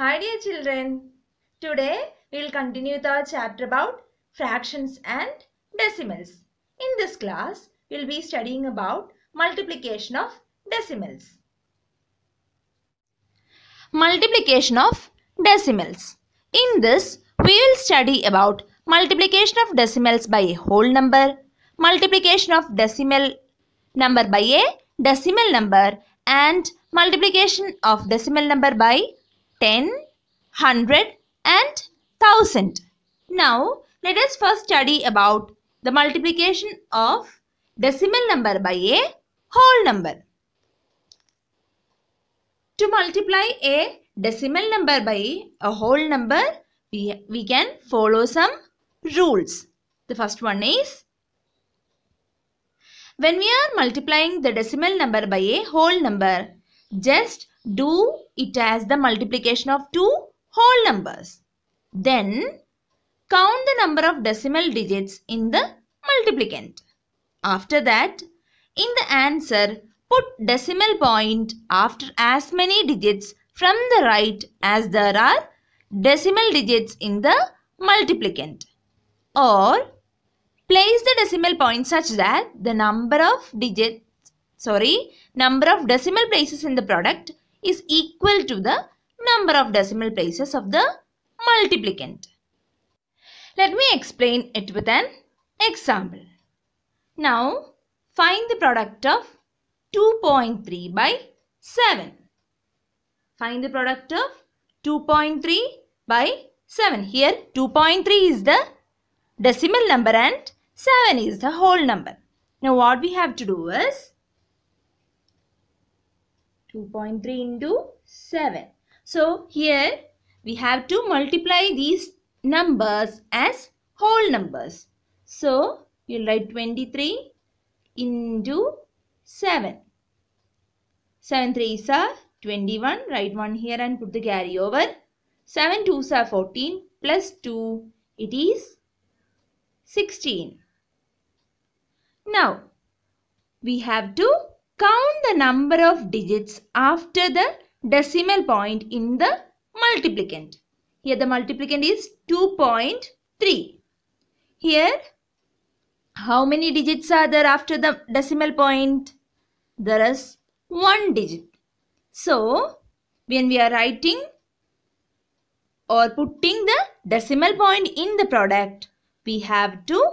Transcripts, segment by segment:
Hi dear children, today we will continue with our chapter about fractions and decimals. In this class, we will be studying about multiplication of decimals. Multiplication of decimals. In this, we will study about multiplication of decimals by a whole number, multiplication of decimal number by a decimal number and multiplication of decimal number by ten, hundred, and thousand. Now, let us first study about the multiplication of decimal number by a whole number. To multiply a decimal number by a whole number, we, we can follow some rules. The first one is, when we are multiplying the decimal number by a whole number, just do it as the multiplication of two whole numbers. Then count the number of decimal digits in the multiplicand. After that, in the answer, put decimal point after as many digits from the right as there are decimal digits in the multiplicand. Or place the decimal point such that the number of digits, sorry, number of decimal places in the product is equal to the number of decimal places of the multiplicand. Let me explain it with an example. Now, find the product of 2.3 by 7. Find the product of 2.3 by 7. Here 2.3 is the decimal number and 7 is the whole number. Now what we have to do is 2.3 into 7. So here we have to multiply these numbers as whole numbers. So you will write 23 into 7. 7 3 is 21. Write 1 here and put the carry over. 7 2 is 14 plus 2 it is 16. Now we have to Count the number of digits after the decimal point in the multiplicand. Here the multiplicand is 2.3. Here, how many digits are there after the decimal point? There is one digit. So, when we are writing or putting the decimal point in the product, we have to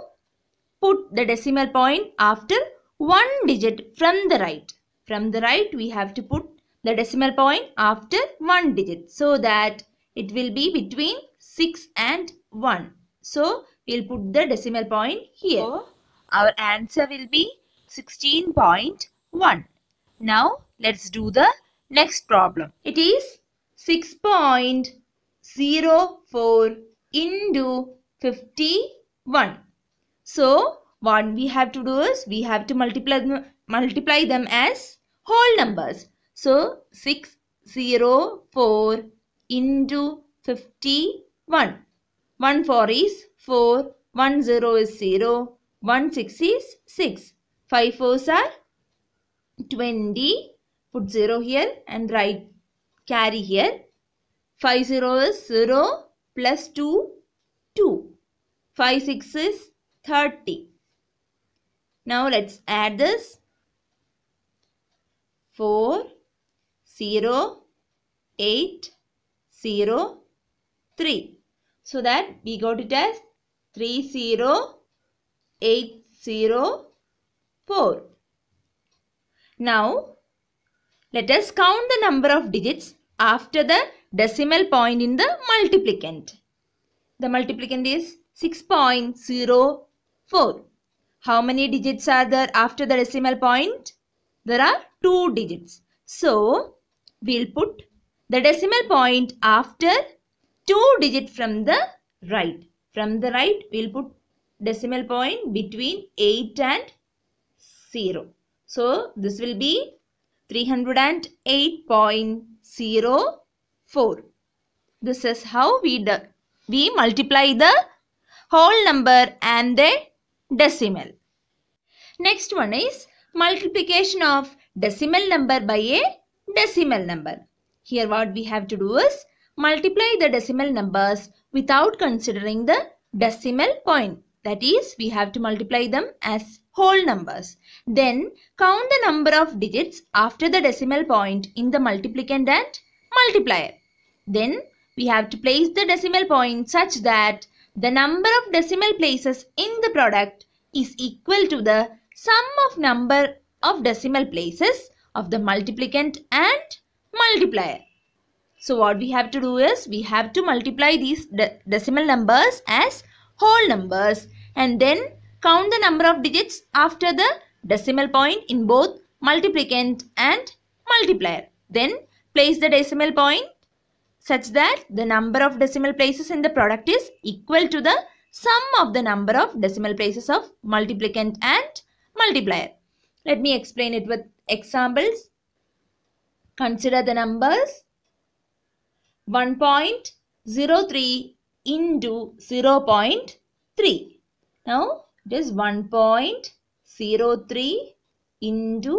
put the decimal point after one digit from the right. From the right, we have to put the decimal point after one digit so that it will be between 6 and 1. So, we'll put the decimal point here. our answer will be 16.1. Now, let's do the next problem. It is 6.04 into 51. So, what we have to do is we have to multiply them, multiply them as whole numbers. So 604 into 51. 1 4 is 4, 1 0 is 0, 1 6 is 6. 5 4s are 20. Put 0 here and write carry here. 5 0 is 0 plus 2, 2. 5 6 is 30. Now let's add this. 4, 0, 8, 0, 3. So that we got it as 3, 0, 8, 0, 4. Now, let us count the number of digits after the decimal point in the multiplicand. The multiplicand is 6.04. How many digits are there after the decimal point? There are two digits. So, we'll put the decimal point after two digits from the right. From the right, we'll put decimal point between 8 and 0. So, this will be 308.04. This is how we, we multiply the whole number and the decimal. Next one is multiplication of decimal number by a decimal number. Here what we have to do is multiply the decimal numbers without considering the decimal point. That is, we have to multiply them as whole numbers. Then count the number of digits after the decimal point in the multiplicand and multiplier. Then we have to place the decimal point such that the number of decimal places in the product is equal to the sum of number of decimal places of the multiplicand and multiplier. So what we have to do is we have to multiply these de decimal numbers as whole numbers and then count the number of digits after the decimal point in both multiplicand and multiplier. Then place the decimal point such that the number of decimal places in the product is equal to the sum of the number of decimal places of multiplicand and multiplier. Let me explain it with examples. Consider the numbers 1.03 into 0 0.3. Now it is 1.03 into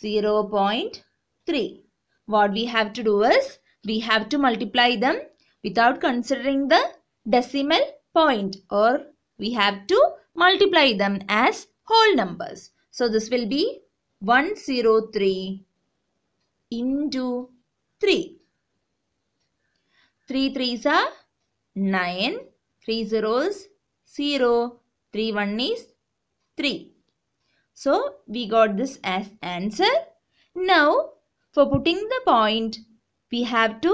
0 0.3. What we have to do is we have to multiply them without considering the decimal point or we have to multiply them as whole numbers. So this will be 103 into 3. 3 threes are 9, 3 zeros 0, 3 1 is 3. So we got this as answer. Now for putting the point we have to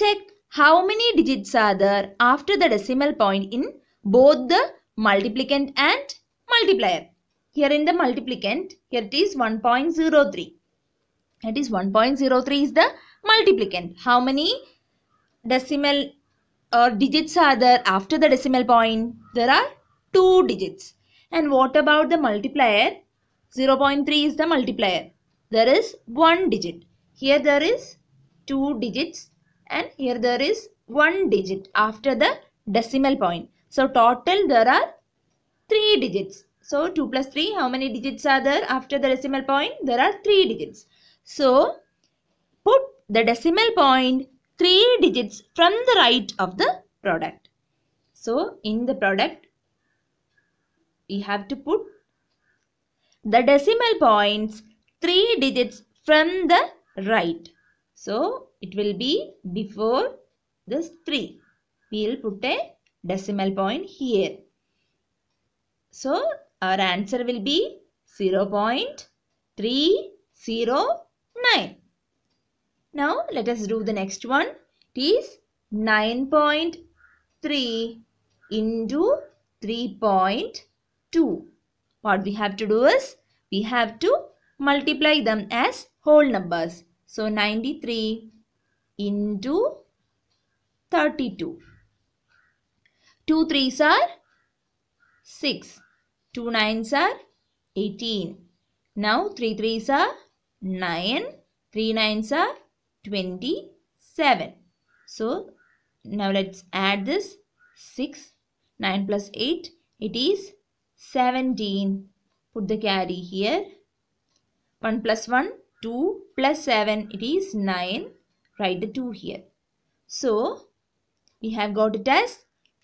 check how many digits are there after the decimal point in both the multiplicand and multiplier. Here in the multiplicand, here it is 1.03. That is 1.03 is the multiplicand. How many decimal or uh, digits are there after the decimal point? There are two digits. And what about the multiplier? 0.3 is the multiplier. There is one digit. Here there is two digits and here there is one digit after the decimal point. So total there are three digits. So 2 plus 3 how many digits are there after the decimal point? There are three digits. So put the decimal point three digits from the right of the product. So in the product we have to put the decimal points three digits from the right. So it will be before this 3. We will put a decimal point here. So our answer will be 0 0.309. Now let us do the next one. It is 9.3 into 3.2. What we have to do is we have to multiply them as whole numbers. So 93 into 32. 2 threes are 6. 2 nines are 18. Now 3 threes are 9. 3 nines are 27. So now let's add this 6. 9 plus 8 it is 17. Put the carry here. 1 plus 1 2 plus 7 it is 9 write the 2 here so we have got it as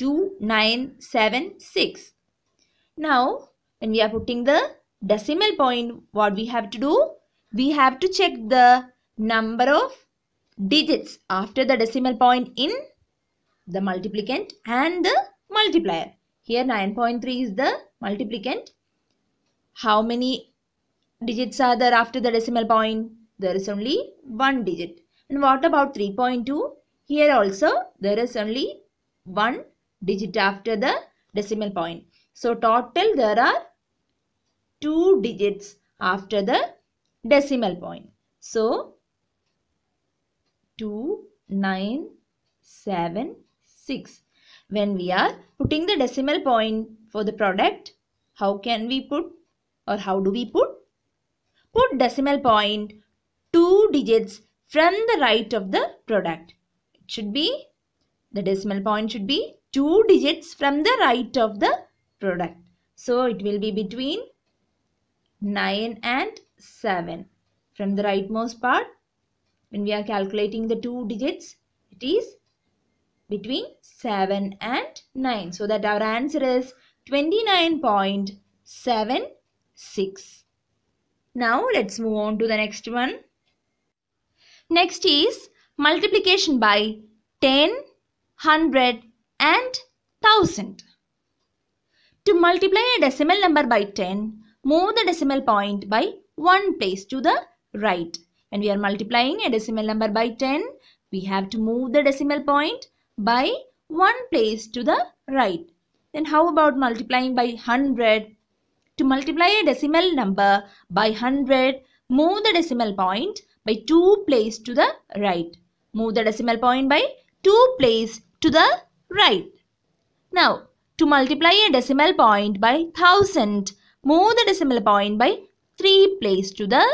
2 9 7 6 now when we are putting the decimal point what we have to do we have to check the number of digits after the decimal point in the multiplicand and the multiplier here 9.3 is the multiplicand how many digits are uh, there after the decimal point? There is only one digit. And what about 3.2? Here also there is only one digit after the decimal point. So total there are two digits after the decimal point. So 2, 9, 7, 6. When we are putting the decimal point for the product, how can we put or how do we put? Put decimal point two digits from the right of the product. It should be, the decimal point should be two digits from the right of the product. So it will be between 9 and 7. From the rightmost part, when we are calculating the two digits, it is between 7 and 9. So that our answer is 29.76. Now let's move on to the next one. Next is multiplication by 10, 100 and 1000. To multiply a decimal number by 10, move the decimal point by 1 place to the right. When we are multiplying a decimal number by 10, we have to move the decimal point by 1 place to the right. Then how about multiplying by 100? to multiply a decimal number by 100, move the decimal point by 2 place to the right. Move the decimal point by 2 place to the right. Now, to multiply a decimal point by 1000, move the decimal point by 3 place to the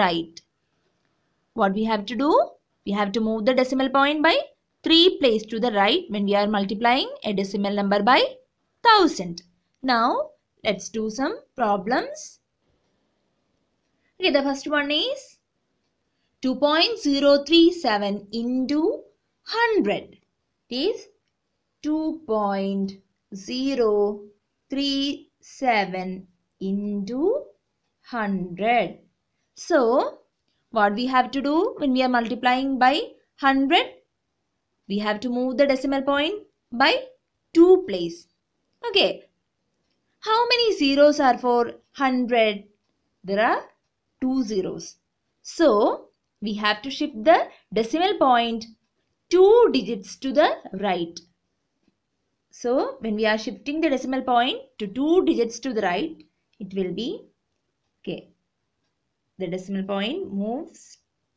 right. What we have to do? We have to move the decimal point by 3 place to the right when we are multiplying a decimal number by 1000. Now, Let's do some problems. Okay, the first one is 2.037 into 100. It is 2.037 into 100. So, what we have to do when we are multiplying by 100? We have to move the decimal point by 2 place. Okay, how many zeros are for 100? There are two zeros. So, we have to shift the decimal point two digits to the right. So, when we are shifting the decimal point to two digits to the right, it will be, okay, the decimal point moves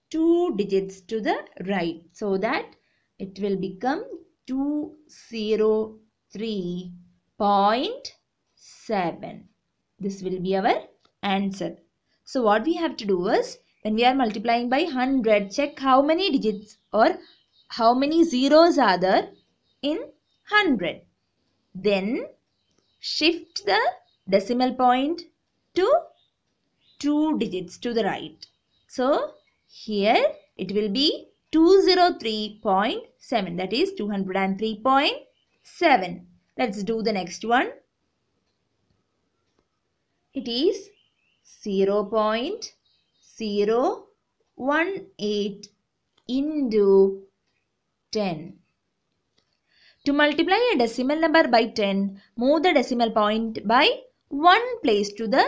two digits to the right so that it will become 203.0 7. This will be our answer. So what we have to do is when we are multiplying by 100 check how many digits or how many zeros are there in 100. Then shift the decimal point to two digits to the right. So here it will be 203.7 that is 203.7. Let's do the next one. It is 0.018 into 10. To multiply a decimal number by 10, move the decimal point by 1 place to the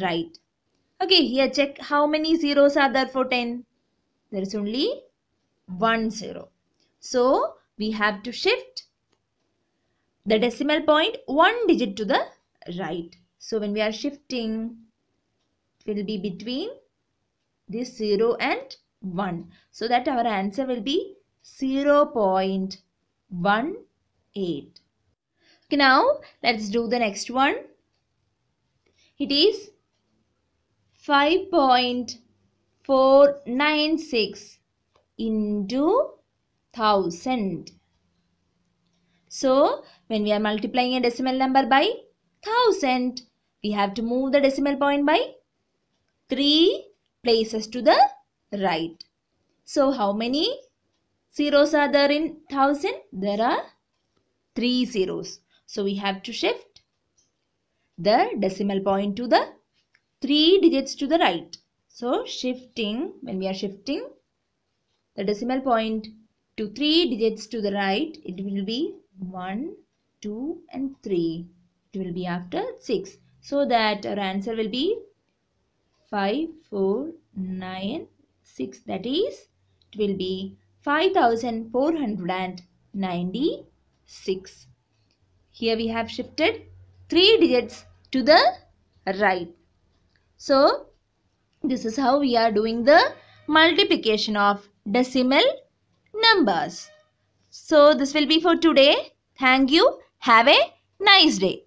right. Okay, here check how many zeros are there for 10. There is only 1 zero. So, we have to shift the decimal point 1 digit to the right. So when we are shifting, it will be between this 0 and 1. So that our answer will be 0 0.18. Okay, now let's do the next one. It is 5.496 into 1000. So, when we are multiplying a decimal number by 1000, we have to move the decimal point by 3 places to the right. So how many zeros are there in 1000? There are 3 zeros. So we have to shift the decimal point to the 3 digits to the right. So shifting, when we are shifting the decimal point to 3 digits to the right, it will be 1, 2 and 3. It will be after 6. So that our answer will be 5, 4, 9, 6. That is, it will be 5496. Here we have shifted 3 digits to the right. So, this is how we are doing the multiplication of decimal numbers. So, this will be for today. Thank you. Have a nice day.